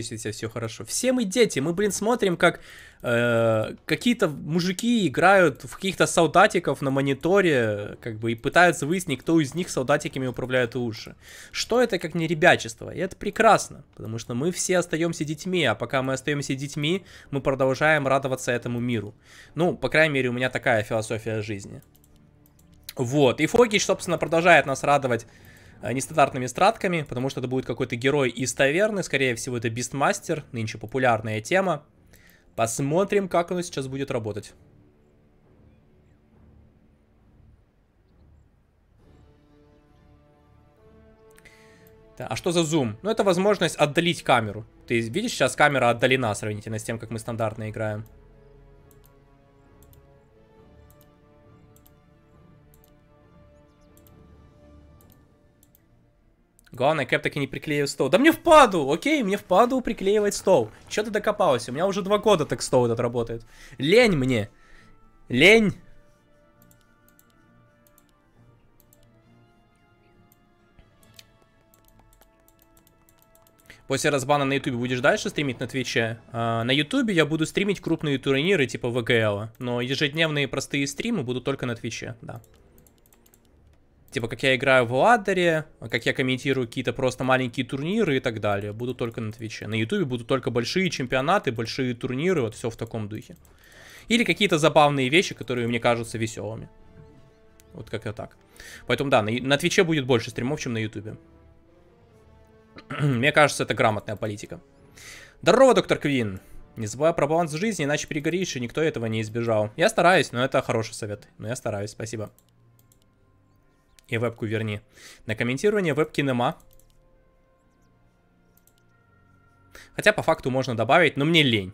если у тебя все хорошо. Все мы дети, мы, блин, смотрим, как э, какие-то мужики играют в каких-то солдатиков на мониторе, как бы, и пытаются выяснить, кто из них солдатиками управляет лучше. Что это, как не ребячество? И это прекрасно, потому что мы все остаемся детьми, а пока мы остаемся детьми, мы продолжаем радоваться этому миру. Ну, по крайней мере, у меня такая философия жизни. Вот, и Фокич, собственно, продолжает нас радовать Э, нестандартными стратками, потому что это будет какой-то герой из таверны, скорее всего это Бистмастер, нынче популярная тема. Посмотрим, как оно сейчас будет работать. А что за зум? Ну, это возможность отдалить камеру. Ты видишь, сейчас камера отдалена сравнительно с тем, как мы стандартно играем. Главное, Кэп таки не приклеил стол. Да мне впаду, окей, мне впаду приклеивать стол. Че ты докопалась? У меня уже два года так стол этот работает. Лень мне. Лень. После разбана на ютубе будешь дальше стримить на твиче? А, на ютубе я буду стримить крупные турниры типа ВГЛ, но ежедневные простые стримы будут только на твиче, да типа, как я играю в Ладере, как я комментирую какие-то просто маленькие турниры и так далее. Буду только на Твиче. На Ютубе будут только большие чемпионаты, большие турниры, вот все в таком духе. Или какие-то забавные вещи, которые мне кажутся веселыми. Вот как-то так. Поэтому да, на, на Твиче будет больше стримов, чем на Ютубе. мне кажется, это грамотная политика. Здорово, доктор Квин. Не забывай про баланс жизни, иначе перегоришь, и никто этого не избежал. Я стараюсь, но это хороший совет. Но я стараюсь, спасибо. И вебку верни. На комментирование вебки нема. Хотя по факту можно добавить, но мне лень.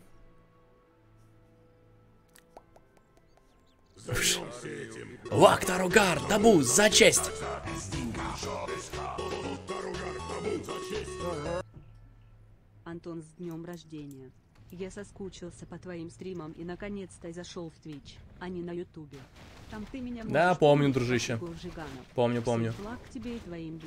Лактар Угар, табу, за честь! Антон, с днем рождения. Я соскучился по твоим стримам и наконец-то зашел в твич, а не на Ютубе. Там ты меня да, помню, дружище. Помню, помню. Тебе и твоим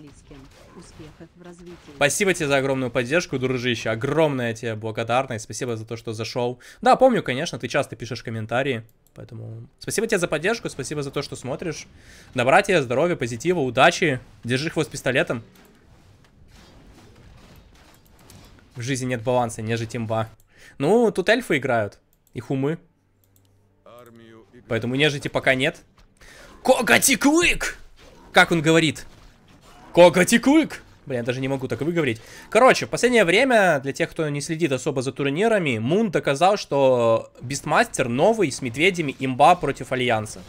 в Спасибо тебе за огромную поддержку, дружище. Огромная тебе благодарность. Спасибо за то, что зашел. Да, помню, конечно, ты часто пишешь комментарии. Поэтому спасибо тебе за поддержку, спасибо за то, что смотришь. Добра тебе, здоровья, позитива, удачи. Держи хвост пистолетом. В жизни нет баланса, неже тимба. Ну, тут эльфы играют. Их умы. Поэтому нежити пока нет. Коготиклык! Как он говорит? Коготиклык! Блин, я даже не могу так выговорить. Короче, в последнее время, для тех, кто не следит особо за турнирами, Мун доказал, что Бистмастер новый с медведями имба против Альянса.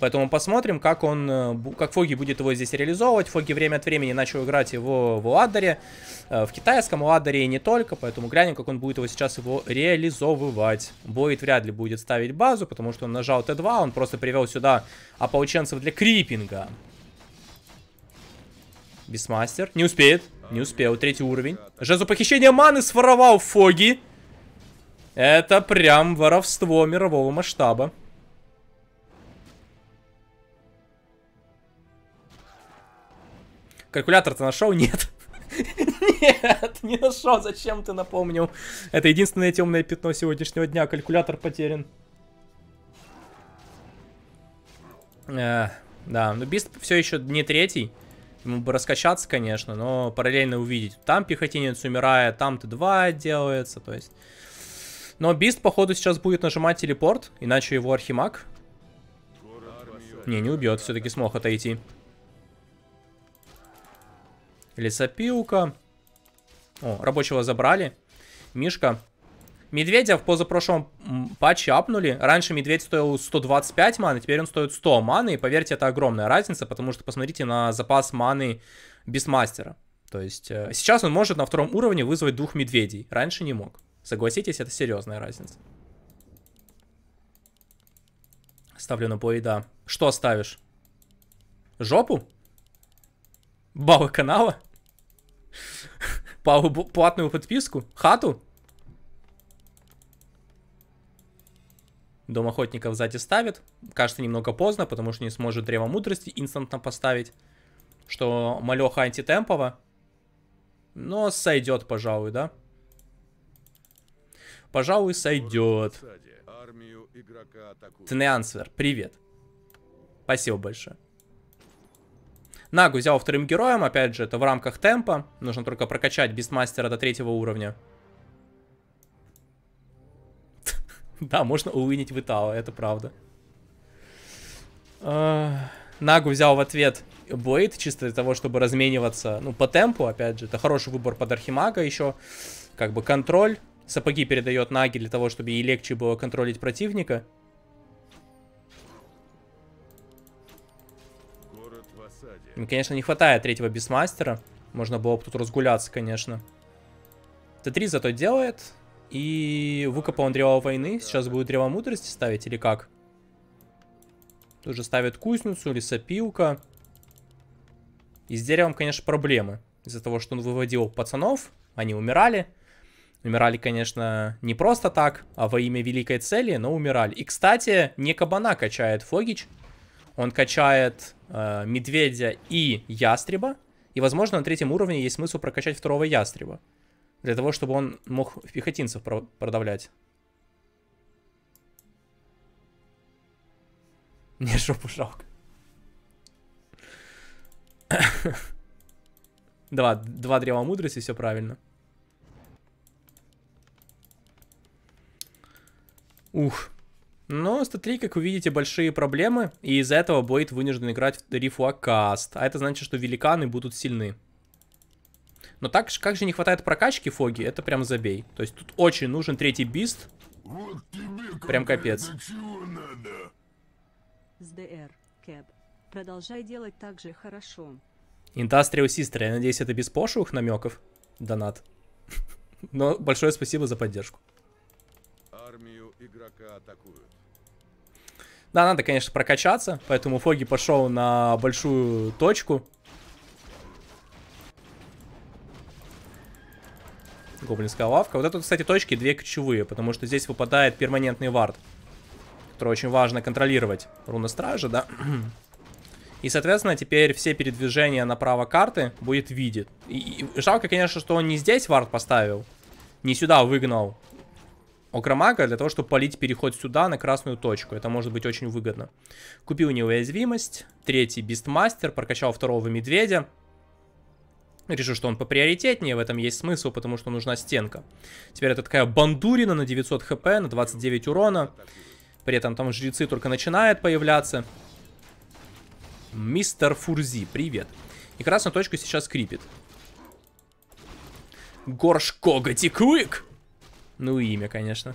Поэтому посмотрим, как он, э, как Фоги будет его здесь реализовывать. Фоги время от времени начал играть его в Уаддаре, э, в китайском Уаддаре и не только, поэтому глянем, как он будет его сейчас его реализовывать. Боид вряд ли будет ставить базу, потому что он нажал Т2, он просто привел сюда ополченцев для крипинга. Бисмастер. Не успеет. Не успел. Третий уровень. Жезл похищения маны своровал Фоги. Это прям воровство мирового масштаба. Калькулятор ты нашел? Нет. Нет, не нашел, зачем ты напомнил? Это единственное темное пятно сегодняшнего дня, калькулятор потерян. Э, да, но ну, Бист все еще не третий. Ему бы раскачаться, конечно, но параллельно увидеть. Там пехотинец умирает, там Т2 делается, то есть... Но Бист, походу, сейчас будет нажимать телепорт, иначе его Архимаг... Не, не убьет, все-таки смог отойти. Лесопилка. О, рабочего забрали. Мишка. Медведя в позапрошлом патче апнули. Раньше медведь стоил 125 маны, теперь он стоит 100 маны. И поверьте, это огромная разница, потому что посмотрите на запас маны без мастера. То есть э, сейчас он может на втором уровне вызвать двух медведей. Раньше не мог. Согласитесь, это серьезная разница. Ставлю на бой, да. Что ставишь? Жопу? бабы канала? Платную подписку? Хату? Дом охотников сзади ставит. Кажется, немного поздно, потому что не сможет древо мудрости инстантно поставить. Что малеха антитемпова. Но сойдет, пожалуй, да? Пожалуй, сойдет. Тенеансвер, привет. Спасибо большое. Нагу взял вторым героем, опять же, это в рамках темпа. Нужно только прокачать Бистмастера до третьего уровня. Да, можно уинить Витао, это правда. Э, Нагу взял в ответ Блейд, чисто для того, чтобы размениваться, ну, по темпу, опять же. Это хороший выбор под Архимага еще. Как бы контроль. Сапоги передает Наги для того, чтобы ей легче было контролить противника. Им, ну, конечно, не хватает третьего бисмастера. Можно было бы тут разгуляться, конечно. Т3 зато делает. И выкопал он древо войны. Сейчас будет древо мудрости ставить или как? Тут же ставят кузницу, лесопилка. И с деревом, конечно, проблемы. Из-за того, что он выводил пацанов, они умирали. Умирали, конечно, не просто так, а во имя великой цели, но умирали. И, кстати, не кабана качает Фогич. Он качает э, медведя и ястреба. И, возможно, на третьем уровне есть смысл прокачать второго ястреба. Для того, чтобы он мог в пехотинцев продавлять. Мне жопу жалко. Два, два древа мудрости, все правильно. Ух. Но с как вы видите, большие проблемы, и из-за этого Бойт вынужден играть в тарифу а это значит, что великаны будут сильны. Но так как же не хватает прокачки Фоги, это прям забей. То есть тут очень нужен третий бист. Вот прям капец. СДР, Кэп. Продолжай делать так же хорошо. Industrial Sister, я надеюсь, это без пошлых намеков. Донат. Но большое спасибо за поддержку. Армию игрока атакуют. Да, надо, конечно, прокачаться, поэтому Фоги пошел на большую точку. Гоблинская лавка. Вот это, кстати, точки две ключевые, потому что здесь выпадает перманентный вард, который очень важно контролировать. Руна Стража, да? И, соответственно, теперь все передвижения направо карты будет видеть. И, и, жалко, конечно, что он не здесь вард поставил, не сюда выгнал Окромага для того, чтобы полить переход сюда, на красную точку. Это может быть очень выгодно. Купил неуязвимость. Третий бистмастер. Прокачал второго медведя. Решу, что он поприоритетнее, в этом есть смысл, потому что нужна стенка. Теперь это такая бандурина на 900 хп, на 29 урона. При этом там жрецы только начинают появляться. Мистер Фурзи, привет. И красную точку сейчас крипит. Горшкога Тиквик! Ну и имя, конечно.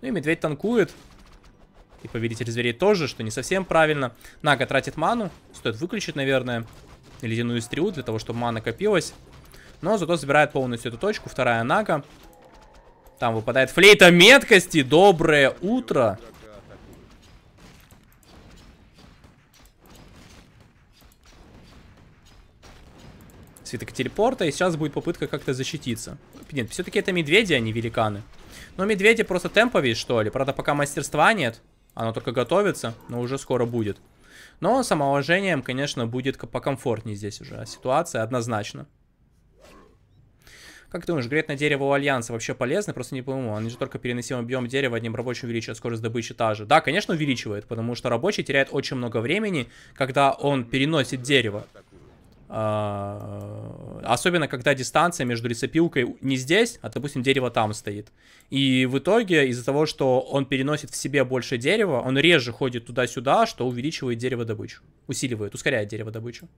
Ну и медведь танкует. И повелитель зверей тоже, что не совсем правильно. Нага тратит ману. Стоит выключить, наверное, ледяную стрелу для того, чтобы мана копилась. Но зато забирает полностью эту точку. Вторая Нага. Там выпадает флейта меткости. Доброе утро. свиток телепорта, и сейчас будет попытка как-то защититься. Нет, все-таки это медведи, а не великаны. Но медведи просто темповые, что ли. Правда, пока мастерства нет, оно только готовится, но уже скоро будет. Но самоуважением, конечно, будет покомфортнее здесь уже. Ситуация однозначно. Как ты думаешь, греть на дерево у Альянса вообще полезно? Просто не пойму. Они же только переносимым объем дерева одним рабочим увеличивает скорость добычи та же. Да, конечно, увеличивает, потому что рабочий теряет очень много времени, когда он переносит дерево. А, особенно, когда дистанция между лесопилкой не здесь, а, допустим, дерево там стоит. И в итоге, из-за того, что он переносит в себе больше дерева, он реже ходит туда-сюда, что увеличивает дерево добычу, Усиливает, ускоряет дерево добычу.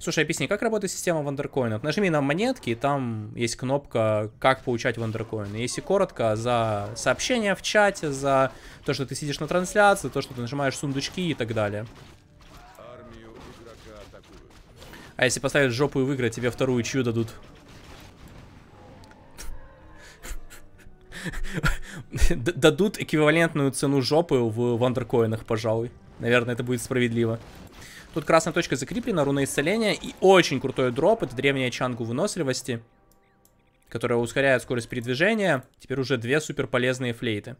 Слушай, а объясни, как работает система вандеркоинов? Нажми на монетки, и там есть кнопка «Как получать Вандеркоин. Если коротко, за сообщения в чате, за то, что ты сидишь на трансляции, то, что ты нажимаешь сундучки и так далее. А если поставить жопу и выиграть, тебе вторую чью дадут? Дадут эквивалентную цену жопы в вандеркоинах, пожалуй. Наверное, это будет справедливо. Тут красная точка закреплена, руна исцеления и очень крутой дроп. Это древняя чангу выносливости, которая ускоряет скорость передвижения. Теперь уже две супер полезные флейты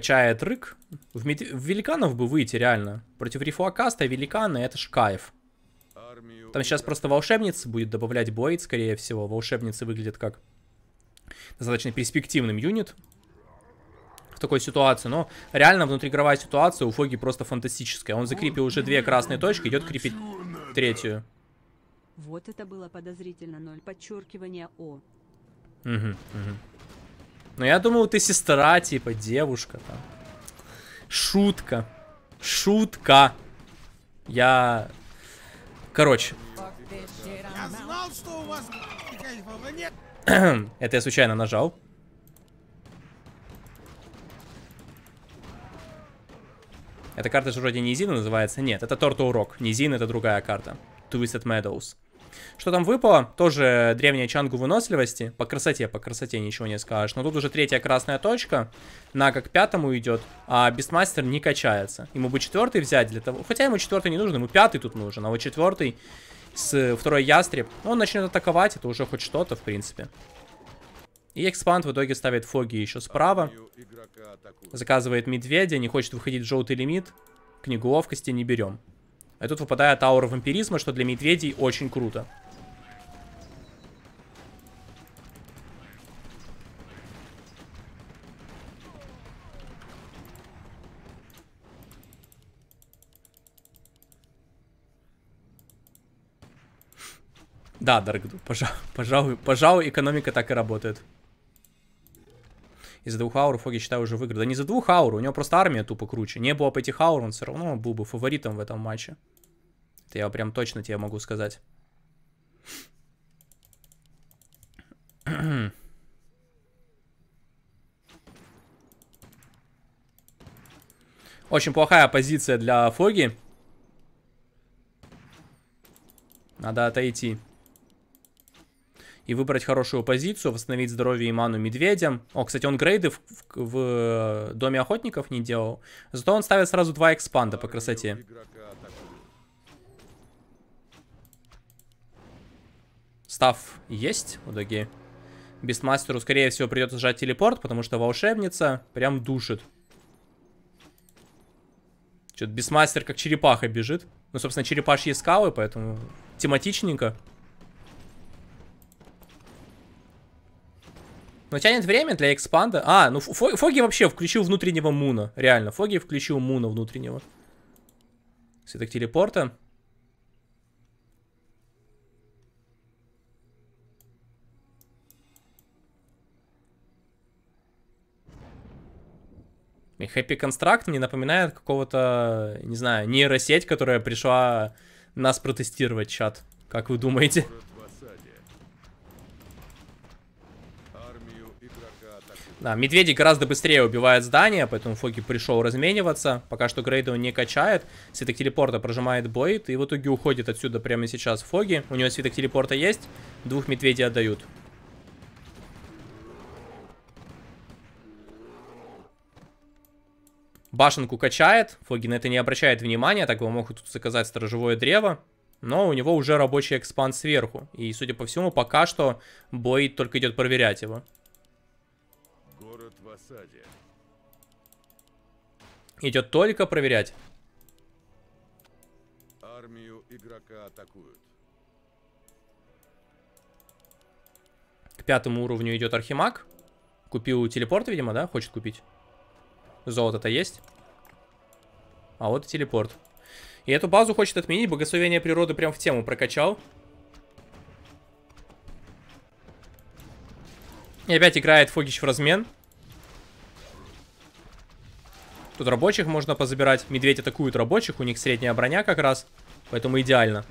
качает рык. В, мед... в великанов бы выйти, реально. Против рифуакаста великаны это ж кайф. Там сейчас просто волшебницы будет добавлять Блейд, скорее всего. Волшебницы выглядят как достаточно перспективным юнит в такой ситуации, но реально внутриигровая ситуация у Фоги просто фантастическая. Он закрепил уже две красные точки, идет крепить третью. Вот это было подозрительно, ноль подчеркивания О. Угу, угу. Но ну, я думал, ты сестра, типа, девушка там. Шутка. Шутка. Я... Короче. Я знал, что у вас Это я случайно нажал. Эта карта же вроде Низина называется. Нет, это Торта Урок. Низин это другая карта. Twisted Meadows. Что там выпало? Тоже древняя чангу выносливости. По красоте, по красоте ничего не скажешь. Но тут уже третья красная точка. На как пятому идет, а бестмастер не качается. Ему бы четвертый взять для того... Хотя ему четвертый не нужен, ему пятый тут нужен. А вот четвертый с э, второй ястреб, ну, он начнет атаковать. Это уже хоть что-то, в принципе. И Экспант в итоге ставит фоги еще справа. Заказывает медведя, не хочет выходить в желтый лимит. Книгу ловкости не берем. И а тут выпадает аура вампиризма, что для медведей очень круто. Да, Даркду, пожалуй, пожалуй, пожалуй, экономика так и работает из-за двух аур Фоги, считаю, уже выиграл. Да не за двух аур, у него просто армия тупо круче. Не было бы этих аур, он все равно был бы фаворитом в этом матче. Это я прям точно тебе могу сказать. Очень плохая позиция для Фоги. Надо отойти и выбрать хорошую позицию, восстановить здоровье Иману медведям. О, кстати, он грейды в, в, в э, Доме Охотников не делал. Зато он ставит сразу два экспанда по красоте. Став есть в итоге. Бестмастеру, скорее всего, придется сжать телепорт, потому что волшебница прям душит. Что-то Бестмастер как черепаха бежит. Ну, собственно, черепашьи скалы, поэтому тематичненько. Но тянет время для экспанда. А, ну Фоги вообще включил внутреннего Муна. Реально, Фоги включил Муна внутреннего. Светок телепорта. Хэппи констракт мне напоминает какого-то, не знаю, нейросеть, которая пришла нас протестировать чат. Как вы думаете? Да, Медведи гораздо быстрее убивают здания, поэтому Фоги пришел размениваться. Пока что Грейда он не качает. Свиток телепорта прожимает Блейд, и в итоге уходит отсюда прямо сейчас Фоги. У него свиток телепорта есть, двух Медведей отдают. Башенку качает, Фоги на это не обращает внимания, так его могут тут заказать сторожевое древо. Но у него уже рабочий экспанд сверху. И, судя по всему, пока что Блейд только идет проверять его осаде. Идет только проверять. Армию игрока атакуют. К пятому уровню идет Архимаг. Купил телепорт, видимо, да? Хочет купить. Золото-то есть. А вот и телепорт. И эту базу хочет отменить. Богословение природы прям в тему прокачал. И опять играет Фогич в размен. Тут рабочих можно позабирать. Медведь атакуют рабочих, у них средняя броня как раз. Поэтому идеально.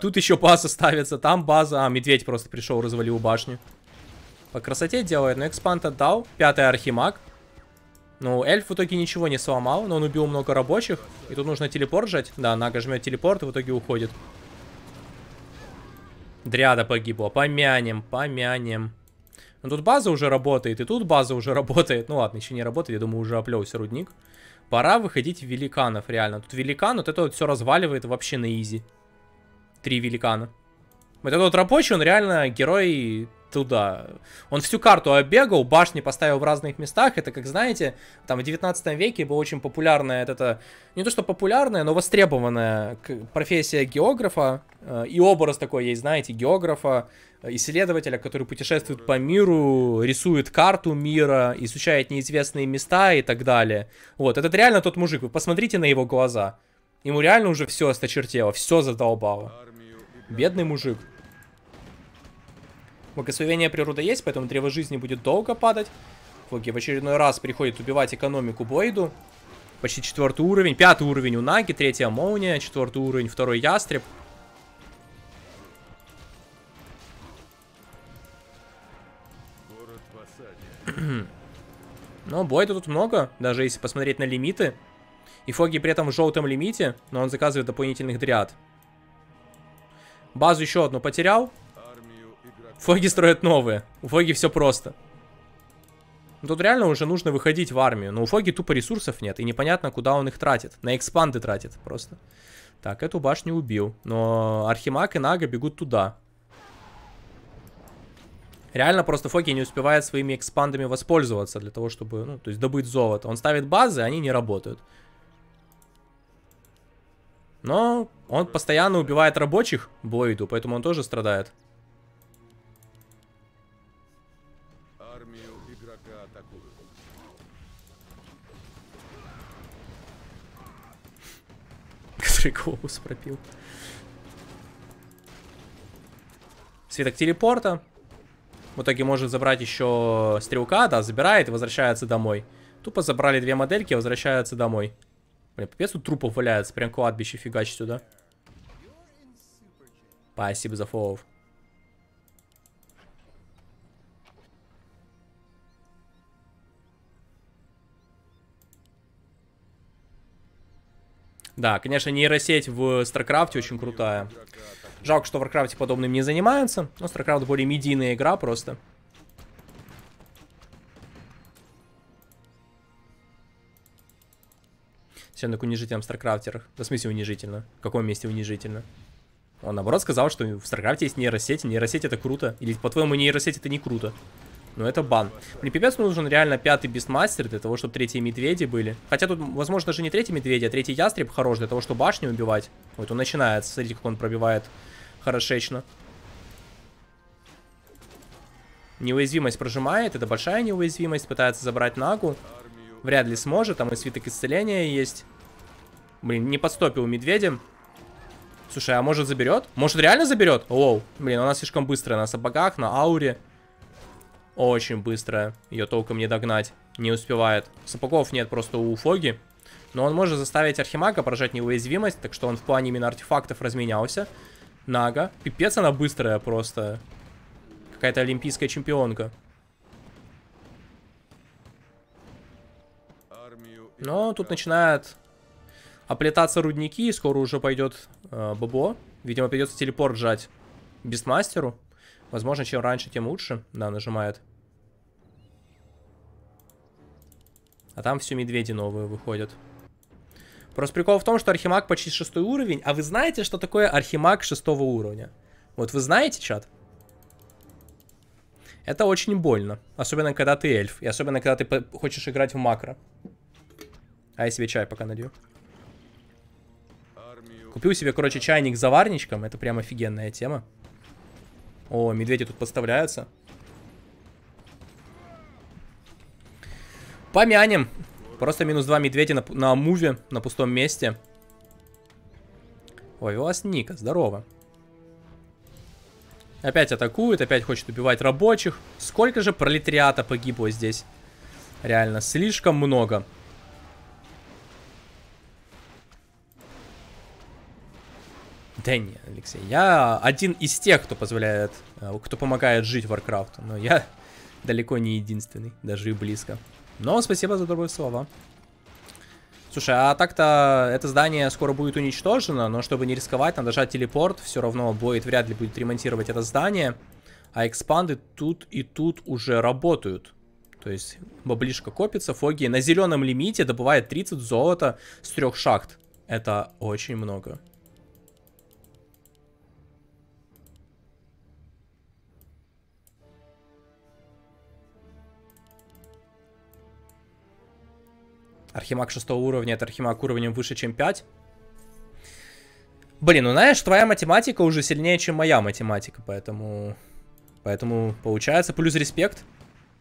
Тут еще база ставится, там база. А, медведь просто пришел, развалил башню. По красоте делает, но экспант отдал. Пятый архимаг. Ну, эльф в итоге ничего не сломал, но он убил много рабочих. И тут нужно телепорт жать. Да, Нага жмет телепорт и в итоге уходит. Дряда погибло. Помянем, помянем. Но ну, тут база уже работает, и тут база уже работает. Ну ладно, еще не работает, я думаю, уже оплелся рудник. Пора выходить в великанов, реально. Тут великан, вот это вот все разваливает вообще на изи. Три великана. Вот этот вот рабочий, он реально герой туда. Он всю карту обегал, башни поставил в разных местах. Это, как знаете, там в 19 веке была очень популярная, это, не то что популярная, но востребованная профессия географа. Э, и образ такой есть, знаете, географа, э, исследователя, который путешествует по миру, рисует карту мира, изучает неизвестные места и так далее. Вот, этот реально тот мужик, вы посмотрите на его глаза. Ему реально уже все осточертело, все задолбало. Бедный мужик. Благословение природы есть, поэтому древо жизни будет долго падать. Фоги в очередной раз приходит убивать экономику Бойду. Почти четвертый уровень. Пятый уровень у Наги, третья Молния, четвертый уровень, второй Ястреб. Но Блейда тут много, даже если посмотреть на лимиты. И Фоги при этом в желтом лимите, но он заказывает дополнительных дриад. Базу еще одну потерял. Фоги строят новые. У Фоги все просто. Ну, тут реально уже нужно выходить в армию. Но у Фоги тупо ресурсов нет. И непонятно, куда он их тратит. На экспанды тратит просто. Так, эту башню убил. Но Архимаг и Нага бегут туда. Реально просто Фоги не успевает своими экспандами воспользоваться для того, чтобы, ну, то есть добыть золото. Он ставит базы, они не работают. Но он постоянно убивает рабочих, Бойду, поэтому он тоже страдает. хороший глобус пропил. Светок телепорта. В итоге может забрать еще стрелка, да, забирает и возвращается домой. Тупо забрали две модельки, возвращаются домой. Блин, пипец тут трупов валяется, прям кладбище фигачит сюда. Спасибо за фоллов. Да, конечно, нейросеть в Старкрафте очень крутая. Жалко, что в Варкрафте подобным не занимаются, но Старкрафт более медийная игра просто. Сегодня к унижителям в Старкрафтерах. в смысле унижительно? В каком месте унижительно? Он наоборот сказал, что в Старкрафте есть нейросеть, нейросеть это круто. Или по-твоему нейросеть это не круто? Но ну, это бан. Мне пипец нужен реально пятый бестмастер для того, чтобы третьи медведи были. Хотя тут, возможно, даже не третий медведи, а третий ястреб хорош для того, чтобы башню убивать. Вот он начинается, Смотрите, как он пробивает хорошечно. Неуязвимость прожимает. Это большая неуязвимость. Пытается забрать нагу. Вряд ли сможет. Там и свиток исцеления есть. Блин, не подстопил медведя. Слушай, а может заберет? Может реально заберет? Оу. Блин, у нас слишком быстро. На сапогах, на ауре. Очень быстро. Ее толком не догнать. Не успевает. Сапогов нет просто у Фоги. Но он может заставить Архимага поражать неуязвимость, так что он в плане именно артефактов разменялся. Нага. Пипец она быстрая просто. Какая-то олимпийская чемпионка. Но тут начинает оплетаться рудники, и скоро уже пойдет э, Бобо. Видимо, придется телепорт жать Бестмастеру. Возможно, чем раньше, тем лучше. Да, нажимает. А там все медведи новые выходят. Просто прикол в том, что Архимаг почти шестой уровень. А вы знаете, что такое Архимаг шестого уровня? Вот вы знаете, чат? Это очень больно. Особенно, когда ты эльф. И особенно, когда ты хочешь играть в макро. А я себе чай пока надею. Купил себе, короче, чайник с заварничком. Это прям офигенная тема. О, медведи тут подставляются. Помянем. Просто минус два медведя на, на муве, на пустом месте. Ой, у вас Ника, здорово. Опять атакует, опять хочет убивать рабочих. Сколько же пролетариата погибло здесь? Реально, слишком много. Дэнни, Алексей. Я один из тех, кто позволяет, э, кто помогает жить Варкрафту, но я далеко не единственный, даже и близко. Но спасибо за добрые слова. Слушай, а так-то это здание скоро будет уничтожено, но чтобы не рисковать, надо жать телепорт, все равно Боид вряд ли будет ремонтировать это здание, а экспанды тут и тут уже работают. То есть баблишка копится, Фоги на зеленом лимите добывает 30 золота с трех шахт. Это очень много. Архимаг шестого уровня, это архимаг уровнем выше, чем 5. Блин, ну знаешь, твоя математика уже сильнее, чем моя математика, поэтому... Поэтому получается. Плюс респект.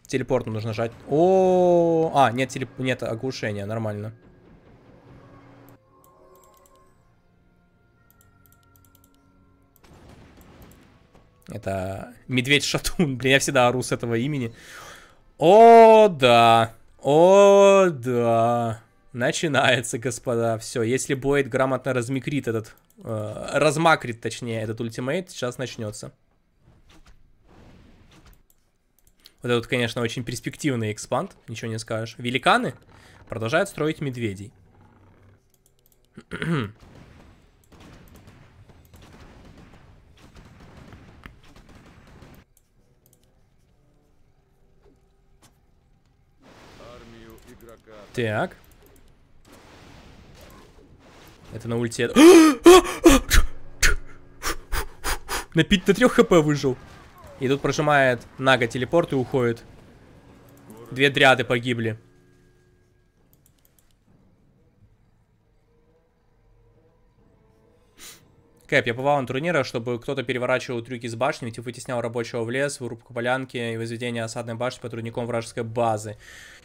Телепорт нужно жать. О, -о, -о, -о. а нет, телеп... нет оглушения, нормально. Это медведь шатун. Блин, я всегда ору с этого имени. О, да. О, да. Начинается, господа. Все, если Блейд грамотно размикрит этот... Э, размакрит, точнее, этот ультимейт, сейчас начнется. Вот это, конечно, очень перспективный экспанд, ничего не скажешь. Великаны продолжают строить медведей. Так. Это на ульте. На, пи... на 3 хп выжил. И тут прожимает Нага телепорт и уходит. Две дряды погибли. Кэп, я повал на турнира, чтобы кто-то переворачивал трюки с башни, типа вытеснял рабочего в лес, вырубку полянки и возведение осадной башни по трудникам вражеской базы.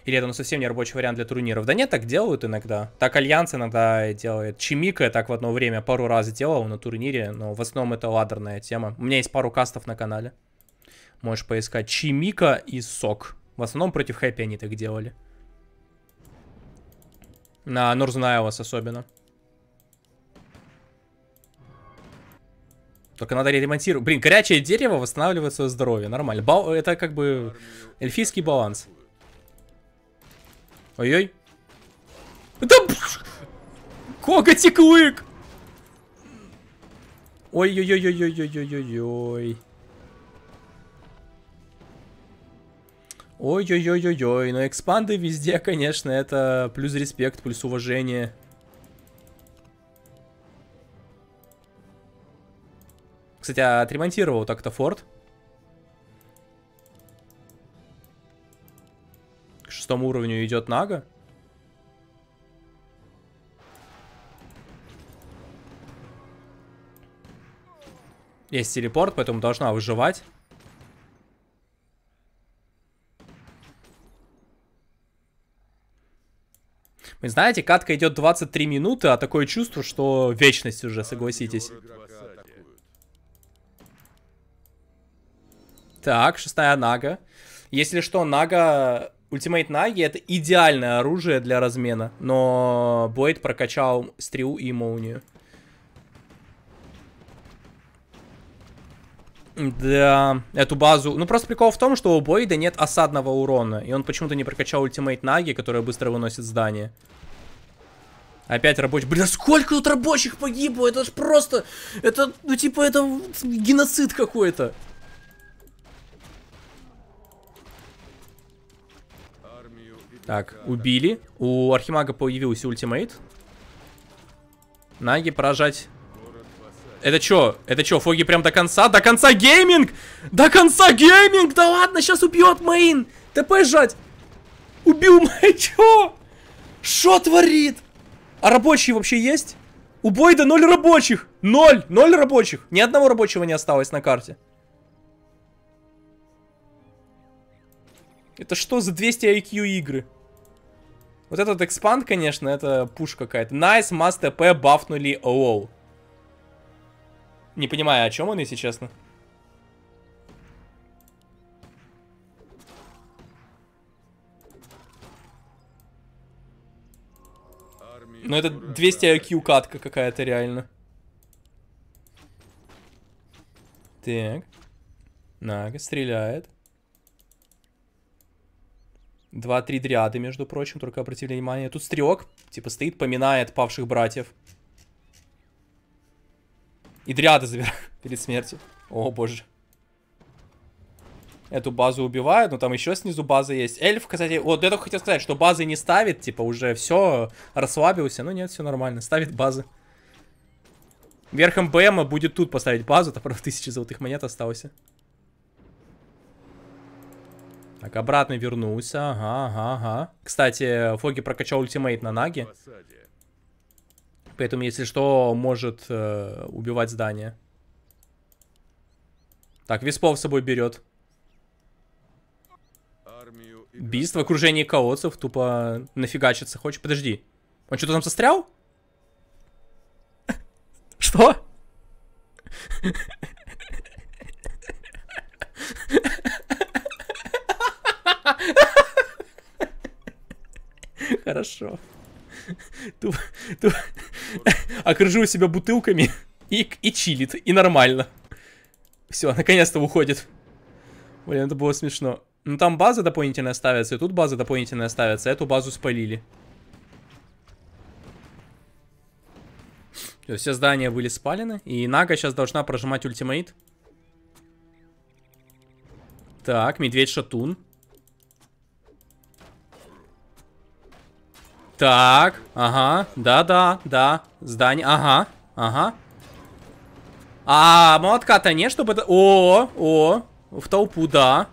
Или это ну, совсем не рабочий вариант для турниров? Да нет, так делают иногда. Так Альянс иногда делает. Чимика так в одно время пару раз делал на турнире, но в основном это ладерная тема. У меня есть пару кастов на канале. Можешь поискать Чимика и Сок. В основном против Хэппи они так делали. На Northern вас особенно. Только надо ремонтировать. Блин, горячее дерево восстанавливает свое здоровье. Нормально. бал это как бы эльфийский баланс. Ой-ой. Да... Коготик лык! Ой-ой-ой-ой-ой-ой-ой-ой-ой. Ой-ой-ой-ой-ой. Но экспанды везде, конечно, это плюс респект, плюс уважение. Кстати, а отремонтировал так-то форт. шестому уровню идет Нага. Есть телепорт, поэтому должна выживать. Вы знаете, катка идет 23 минуты, а такое чувство, что вечность уже, согласитесь. Так, шестая Нага. Если что, Нага Ультимейт Наги это идеальное оружие для размена, но Бойд прокачал стрелу и молнию. Да, эту базу... Ну, просто прикол в том, что у Бойда нет осадного урона, и он почему-то не прокачал ультимейт Наги, которая быстро выносит здание. Опять рабочий. Блин, а сколько тут рабочих погибло? Это ж просто... Это, ну, типа, это геноцид какой-то. Так, убили. У Архимага появился ультимейт. Наги поражать. Это чё? Это чё, Фоги прям до конца? До конца гейминг! До конца гейминг! Да ладно, сейчас убьет мейн! ТП сжать! Убил мейн, чё? Что творит? А рабочие вообще есть? У Бойда ноль рабочих! Ноль! Ноль рабочих! Ни одного рабочего не осталось на карте. Это что за 200 IQ игры? Вот этот экспанд, конечно, это пуш какая-то. Nice, must TP бафнули ОО. Не понимаю, о чем он, если честно. Ну это 200 IQ катка какая-то реально. Так. Нага, стреляет. Два-три дриады, между прочим, только обратили внимание. Тут стрелок, типа, стоит, поминает павших братьев. И дриады забирают перед смертью. О, боже. Эту базу убивают, но там еще снизу база есть. Эльф, кстати, вот я только хотел сказать, что базы не ставит, типа, уже все, расслабился. Но нет, все нормально, ставит базы. Верхом БМа будет тут поставить базу, там, правда, тысячи золотых монет осталось. Так, обратно вернулся. Ага, ага, ага. Кстати, Фоги прокачал ультимейт на Наги. Поэтому, если что, может э, убивать здание. Так, Виспов с собой берет. Бист в окружении колодцев тупо нафигачится. Хочешь? Подожди. Он что-то там застрял? Что? Хорошо. Ту, себя бутылками и, чилит, и нормально. Все, наконец-то уходит. Блин, это было смешно. Ну там база дополнительная ставится, и тут база дополнительная ставится. Эту базу спалили. все здания были спалены. И Нага сейчас должна прожимать ультимейт. Так, медведь-шатун. Так, ага, да-да, да, здание, ага, ага. А, молотка-то нет, чтобы это... О, о, в толпу, да.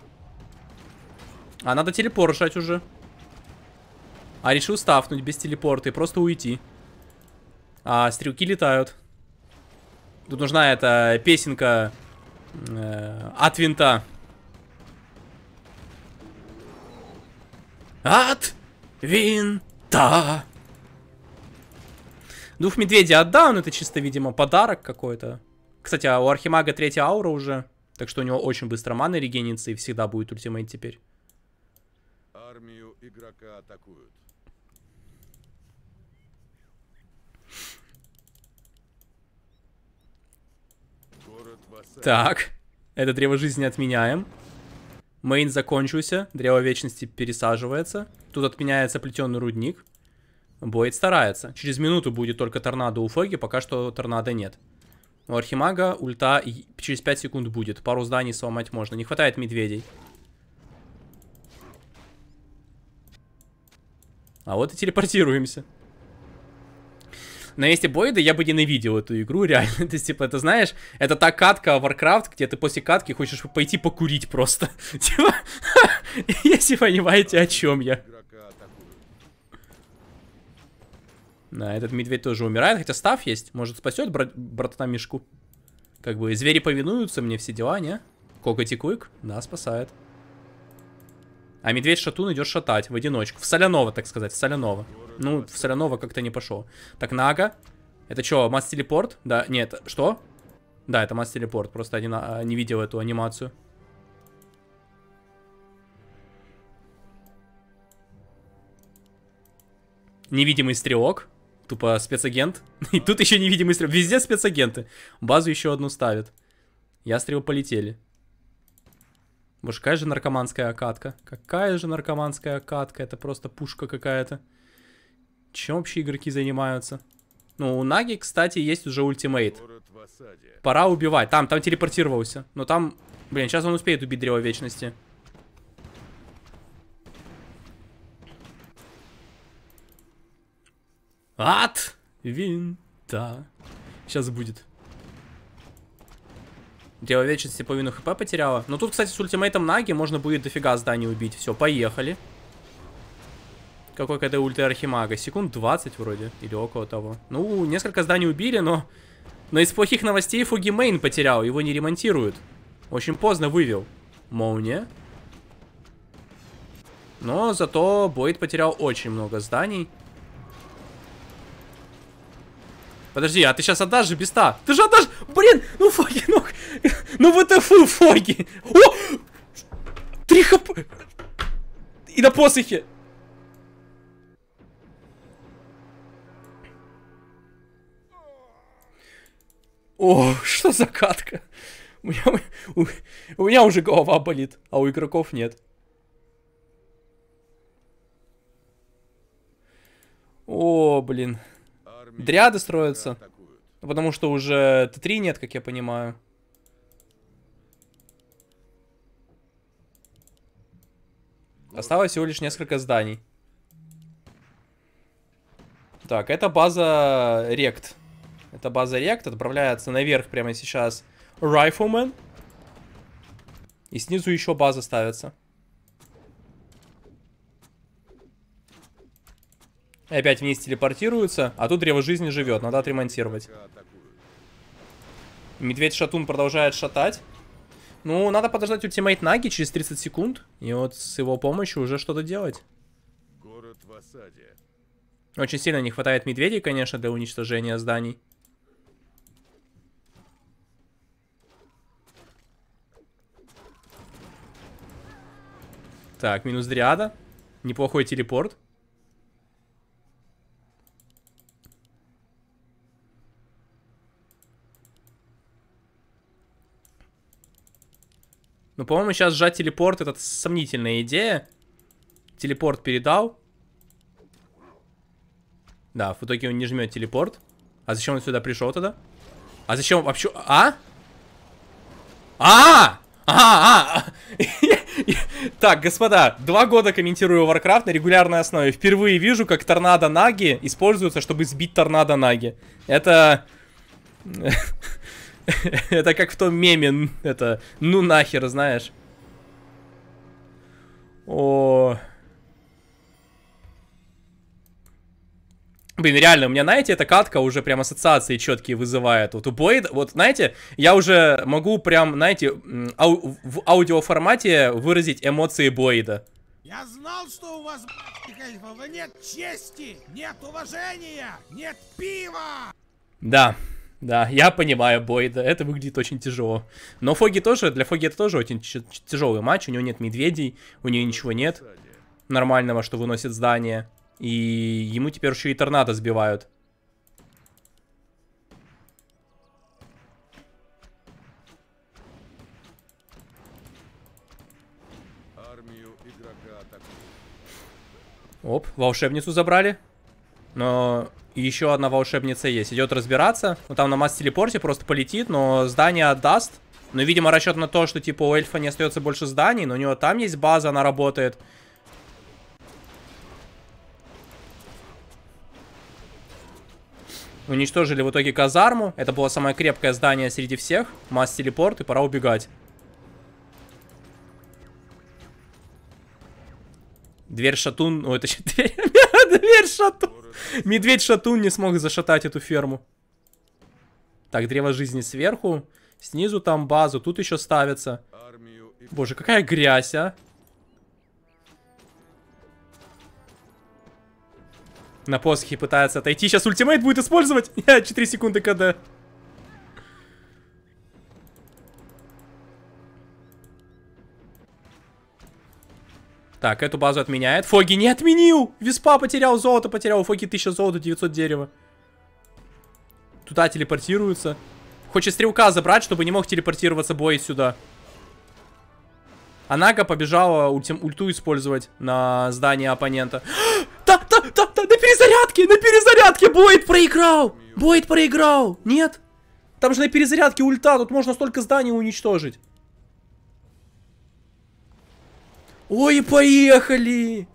А надо телепорт жать уже. А решил ставнуть без телепорта и просто уйти. А, стрелки летают. Тут нужна эта песенка э, от винта. От винта. Да! Двух медведей отдаун, это чисто, видимо, подарок какой-то. Кстати, а у Архимага третья аура уже. Так что у него очень быстро маны регенится и всегда будет ультимейт теперь. Армию игрока атакуют. Так, это древо жизни отменяем. Мейн закончился, Древо Вечности пересаживается. Тут отменяется плетеный рудник. Бойд старается. Через минуту будет только торнадо у Феги, пока что торнадо нет. У Архимага ульта через 5 секунд будет. Пару зданий сломать можно. Не хватает медведей. А вот и телепортируемся на месте Бойда я бы ненавидел эту игру, реально. То есть, типа, это знаешь, это та катка Warcraft, где ты после катки хочешь пойти покурить просто. Типа, если понимаете, о чем я. На этот медведь тоже умирает, хотя став есть. Может, спасет брат братана Мишку. Как бы звери повинуются, мне все дела, не? Кокоти Куик, да, спасает. А медведь-шатун идет шатать в одиночку. В соляного, так сказать, в соляного. Ну, в соляного как-то не пошел. Так, Нага. Это что, масс-телепорт? Да, нет, что? Да, это масс-телепорт. Просто один, а, не видел эту анимацию. Невидимый стрелок. Тупо спецагент. И тут еще невидимый стрелок. Везде спецагенты. Базу еще одну ставят. Ястребы полетели. Боже, какая же наркоманская окатка. Какая же наркоманская окатка. Это просто пушка какая-то. Чем вообще игроки занимаются? Ну, у Наги, кстати, есть уже ультимейт. Пора убивать. Там, там телепортировался. Но там... Блин, сейчас он успеет убить Древо Вечности. Ад! Винта. Сейчас будет. Беловечность и половину хп потеряла. Но тут, кстати, с ультимейтом Наги можно будет дофига зданий убить. Все, поехали. Какой КД ульта Архимага? Секунд 20 вроде, или около того. Ну, несколько зданий убили, но... Но из плохих новостей Фуги Мейн потерял, его не ремонтируют. Очень поздно вывел. Молния. Но зато Блейд потерял очень много зданий. Подожди, а ты сейчас отдашь же беста? Ты же отдашь... Блин, ну фоги, ну... Ну ВТФ фоги. О! Три хп... И на посохе. О, что за катка? У меня, у, у меня уже голова болит, а у игроков нет. О, блин. Дриады строятся. Потому что уже Т3 нет, как я понимаю. Осталось всего лишь несколько зданий. Так, это база Рект. Это база Рект. Отправляется наверх прямо сейчас Rifleman. И снизу еще база ставится. И опять вниз телепортируются, а тут древо жизни живет, надо отремонтировать. Медведь-шатун продолжает шатать. Ну, надо подождать ультимейт Наги через 30 секунд, и вот с его помощью уже что-то делать. Город в осаде. Очень сильно не хватает медведей, конечно, для уничтожения зданий. Так, минус дриада. Неплохой телепорт. Но, ну, по-моему, сейчас сжать телепорт, это сомнительная идея. Телепорт передал. Да, в итоге он не жмет телепорт. А зачем он сюда пришел тогда? А зачем вообще... А? А! А! а! Так, господа, два года комментирую Warcraft на регулярной основе. Впервые вижу, как торнадо Наги используются, чтобы сбить торнадо Наги. Это... это как в том меме, это, ну нахер, знаешь. О. Блин, реально, у меня, знаете, эта катка уже прям ассоциации четкие вызывает. Вот у Блейда, вот, знаете, я уже могу прям, знаете, ау в аудиоформате выразить эмоции Блейда. Я знал, что у вас, блядь, нет чести, нет уважения, нет пива! Да. Да, я понимаю, Бойда, это выглядит очень тяжело. Но Фоги тоже, для Фоги это тоже очень тяжелый матч, у него нет медведей, у него ничего нет нормального, что выносит здание. И ему теперь еще и торнадо сбивают. Оп, волшебницу забрали. Но еще одна волшебница есть. Идет разбираться. Ну, там на масс-телепорте просто полетит, но здание отдаст. Но, ну, видимо, расчет на то, что, типа, у эльфа не остается больше зданий, но у него там есть база, она работает. Уничтожили в итоге казарму. Это было самое крепкое здание среди всех. Масс-телепорт, и пора убегать. Дверь шатун, ну это дверь, дверь шатун. Медведь шатун не смог зашатать эту ферму. Так, древо жизни сверху, снизу там базу, тут еще ставится. Боже, какая грязь, а. На посохе пытается отойти. Сейчас ультимейт будет использовать. 4 секунды КД. Так, эту базу отменяет. Фоги не отменил! Веспа потерял, золото потерял. У Фоги 1000 золота, 900 дерева. Туда телепортируется. Хочет стрелка забрать, чтобы не мог телепортироваться бой сюда. Анага побежала ультим, ульту использовать на здание оппонента. Да, да, да, да, на перезарядке, на перезарядке Бойд проиграл! Бойд проиграл! Нет? Там же на перезарядке ульта, тут можно столько зданий уничтожить. Ой, поехали!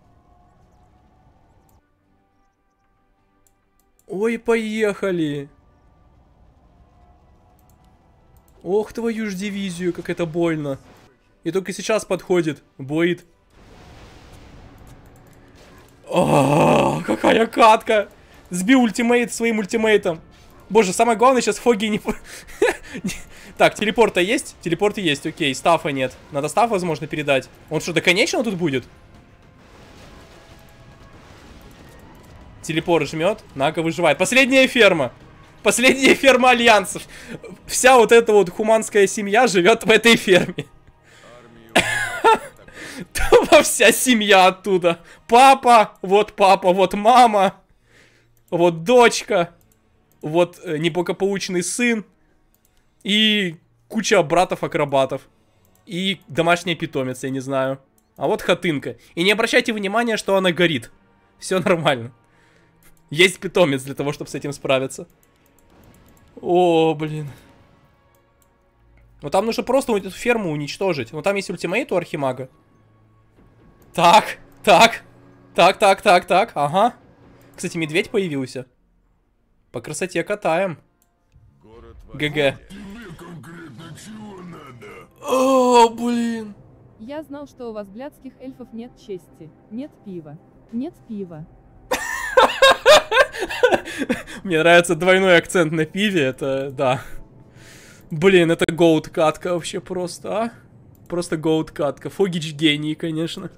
Ой, поехали! Ох, твою ж дивизию, как это больно. И только сейчас подходит. Боит. О, а, какая катка! Сбил ультимейт своим ультимейтом. Боже, самое главное сейчас Фоги не... Так, телепорта есть? Телепорта есть, окей. Стафа нет. Надо став возможно, передать. Он что, до конечного тут будет? Телепорт жмет. Нака выживает. Последняя ферма. Последняя ферма альянсов. Вся вот эта вот хуманская семья живет в этой ферме. Тупо вся семья оттуда. Папа, вот папа, вот мама, вот дочка, вот э, непокополучный сын. И куча братов-акробатов. И домашняя питомец, я не знаю. А вот хатынка. И не обращайте внимания, что она горит. Все нормально. Есть питомец для того, чтобы с этим справиться. О, блин. Вот ну, там нужно просто эту ферму уничтожить. Вот ну, там есть ультимейт у Архимага. Так, так, так, так, так, так, ага. Кстати, медведь появился. По красоте катаем. ГГ. О, а, блин. Я знал, что у вас блядских эльфов нет чести, нет пива, нет пива. Мне нравится двойной акцент на пиве, это да. Блин, это гоут катка вообще просто, а? Просто гоут катка. Фогич гений, конечно.